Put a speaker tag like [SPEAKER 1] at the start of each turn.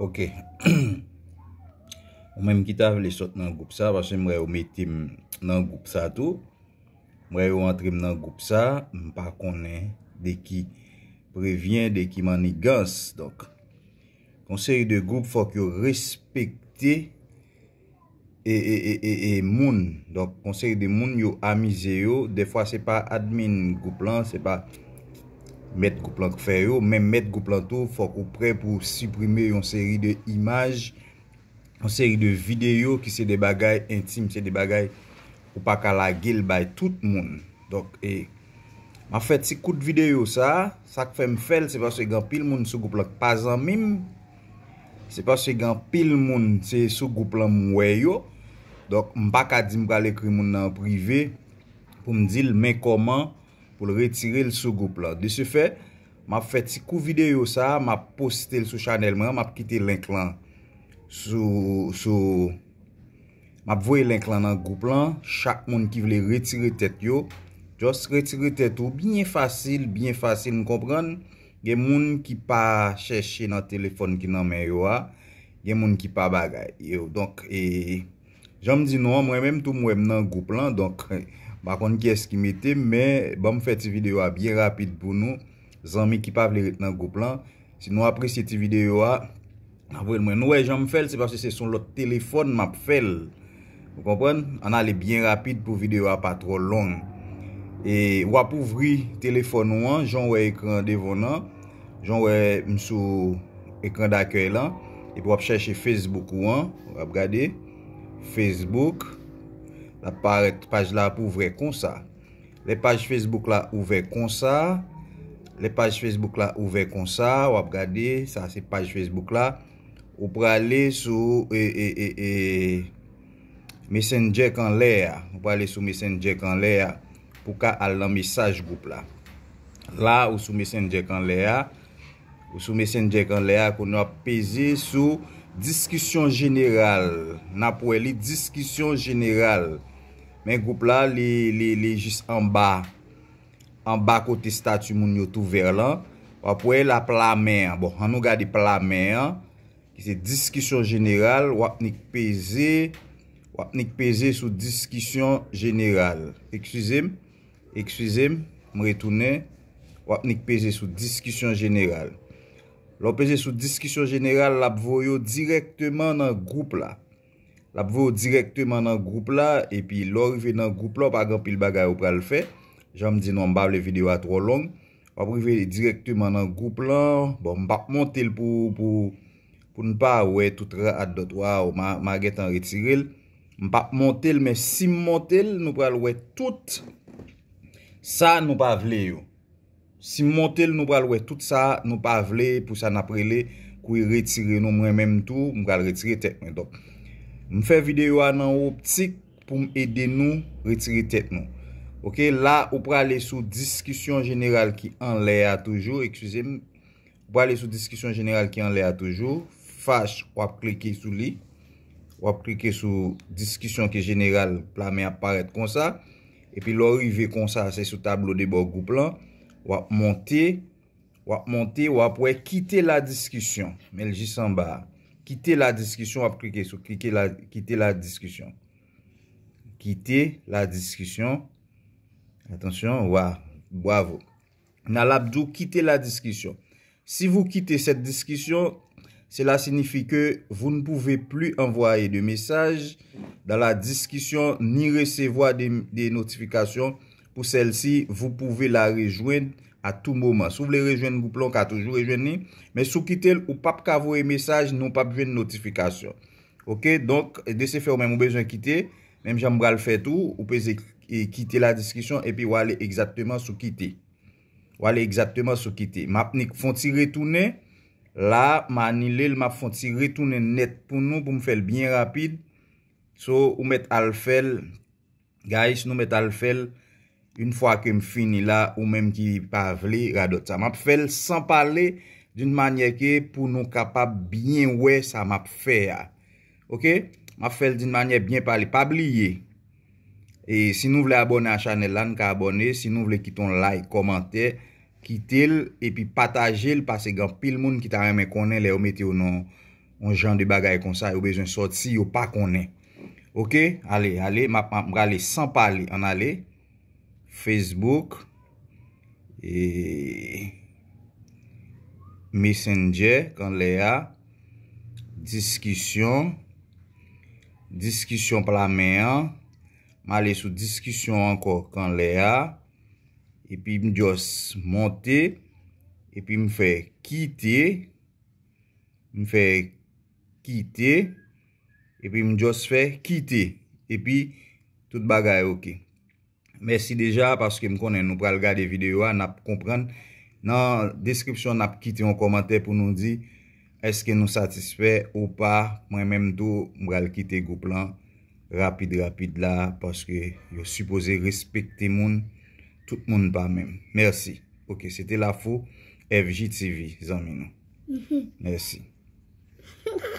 [SPEAKER 1] Ok, ou men m kita vle sot nan goup sa, basen m re ou metim nan goup sa tou, m re ou antrim nan goup sa, m pa konen de ki prevyen de ki mani gans. Donk, konseri de goup fok yo respekte e, e, e, e moun. Donk, konseri de moun yo amize yo, defwa se pa admin goup lan, se pa... Mèd goup lant fè yo, mèd goup lant ou, fòk ou prè pou suprime yon seri de imaj, yon seri de videyo ki se de bagay intime, se de bagay ou pa ka la gil bay tout moun. Dok, e, ma fèt si kout videyo sa, sa k fè m fèl, se fòk se gen pil moun sou goup lant pasan mim, se fòk se gen pil moun se sou goup lant mwen yo, dok m pa ka di m kal ekri moun nan prive pou m dil mè koman pou l retire l sou goup la. De se fè, m ap fè ti kou vide yo sa, m ap poste l sou chanel, m ap kite l l'inclan. Sou, sou, m ap vwe l l'inclan nan goup la, chak moun ki vle retire tet yo, jos retire tet yo, binye fasil, binye fasil, m kompran, gen moun ki pa chèche nan telefon ki nan men yo a, gen moun ki pa bagay yo. Donk, e, jan m di nou, mwen mèm non, tou m wèm nan goup la, donk, e, Bakon kyes ki mette, men, ban mwen fè ti videwa byen rapide pou nou, zanmè ki pa vle ret nan goup lan, si nou apre si ti videwa, apre mwen nou wè e, jom fèl, se par se se son lot telefon map fèl. Mwen kompren, an ale byen rapide pou videwa pa tro long. E wap ouvri telefon wan, joun wè ekran devonan, joun wè msou ekran d'akèy lan, ep wap chèche Facebook wan, wap gade, Facebook, la page la pou ouvre kon sa, le page Facebook la ouvre kon sa, le page Facebook la ouvre kon sa, wap gade, sa se page Facebook la, ou pou ale sou, e, e, e, e, mesenjek an le a, ou pou ale sou mesenjek an le a, pou ka al la misaj goup la. La ou sou mesenjek an le a, Ou sou mesen djek an le a, kon nou ap peze sou diskisyon jeneral. Nan pou e li diskisyon jeneral. Men goup la, li jis an ba. An ba kote statu moun yo tou ver lan. Ou ap pou e la pla men. Bon, an nou gade pla men. Ki se diskisyon jeneral, wap nik peze sou diskisyon jeneral. Ek suzim, ek suzim, mretounen, wap nik peze sou diskisyon jeneral. Lò peje sou diskisyon jeneral, l ap vo yo direktyman nan goup la. L ap vo yo direktyman nan goup la, e pi lò rive nan goup la, pa genpil bagay ou pral fe, jom di nou mbavle video a tro long, wap rive direktyman nan goup la, bon, mbap montel pou nou pa wè tout ra adotwa ou maget an retirel, mbap montel men sim montel nou pral wè tout sa nou pavle yo. Si montel nou pral wè tout sa, nou pav lè, pou sa napre lè, kou y retire nou mwen menm tou, m pral retire tèk mwen. M fè videyo anan ou ptik pou m edè nou retire tèk mwen. Ok, la ou pral lè sou diskisyon jeneral ki an lè a toujou, fache wap kleke sou li, wap kleke sou diskisyon ki jeneral pla mè aparet kon sa, epi lò rive kon sa se sou tablo de bo goup lan. wap monte, monter, monte, wa wè quitter la discussion. Mel quitter la discussion ou klike sur la, Quitter la discussion. quitter la discussion attention wa Bravo. n'alabdou quitter la discussion. Si vous quittez cette discussion, cela signifie que vous ne pouvez plus envoyer de messages dans la discussion ni recevoir des notifications pou sel si, vou pouve la rejwen a tou mouman. Sou vle rejwen goup lon ka toujou rejwen ni, men sou kite l, ou pap kavou e mesaj, nou pap ven notifikasyon. Ok, donk, dese fè ou men mou bezon kite, men m jambra l fè tou, ou pè zè kite la diskisyon, epi wale exakteman sou kite. Wale exakteman sou kite. Map ni fon ti retounen, la, man nile, map fon ti retounen net pou nou, pou m fèl byen rapide, sou, ou met al fèl, guys, nou met al fèl, Un fwa ke m fini la ou menm ki pa vle radot sa. M ap fel san pale din manye ke pou nou kapap bien we sa m ap fe ya. Ok? M ap fel din manye bien pale. Pa bli ye. E si nou vle abone a chanel lan ka abone. Si nou vle kiton like, komante, kitel. E pi pataje l pase gan pil moun ki tan reme konen le ou meti ou non. Ou jan de bagay kon sa ou bezon sot si ou pa konen. Ok? Ale, ale. M ap pale san pale an ale. Facebook e Messenger kan le a diskisyon diskisyon pala men an ma le sou diskisyon anko kan le a epi m jos monte epi m fe kite m fe kite epi m jos fe kite epi tout bagay okey Mersi deja, paske m konen nou pral gade videyo a, nap komprende. Nan, deskripsyon nap kite yon komante pou nou di, eske nou satisfe ou pa, mwen menm do, m pral kite goup lan, rapide, rapide la, paske yo supose respekte moun, tout moun pa menm. Mersi. Ok, sete la fo, FGTV, zanmenou. Mersi. Mhm.